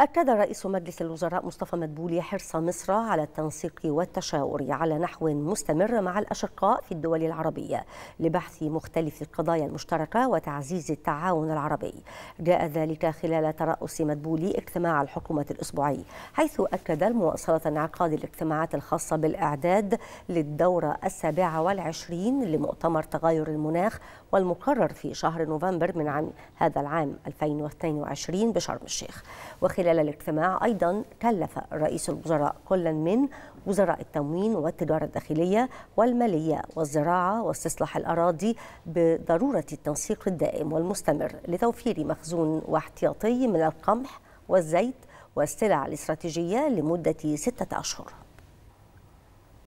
أكد رئيس مجلس الوزراء مصطفى مدبولي حرص مصر على التنسيق والتشاور على نحو مستمر مع الأشقاء في الدول العربية لبحث مختلف القضايا المشتركة وتعزيز التعاون العربي جاء ذلك خلال ترأس مدبولي اجتماع الحكومة الأسبوعي حيث أكد مواصلة انعقاد الاجتماعات الخاصة بالإعداد للدورة السابعة والعشرين لمؤتمر تغير المناخ والمقرر في شهر نوفمبر من عام هذا العام 2022 بشرم الشيخ وخلال خلال الاجتماع أيضا كلف رئيس الوزراء كلا من وزراء التموين والتجارة الداخلية والمالية والزراعة واستصلاح الأراضي بضرورة التنسيق الدائم والمستمر لتوفير مخزون واحتياطي من القمح والزيت والسلع الاستراتيجية لمدة ستة أشهر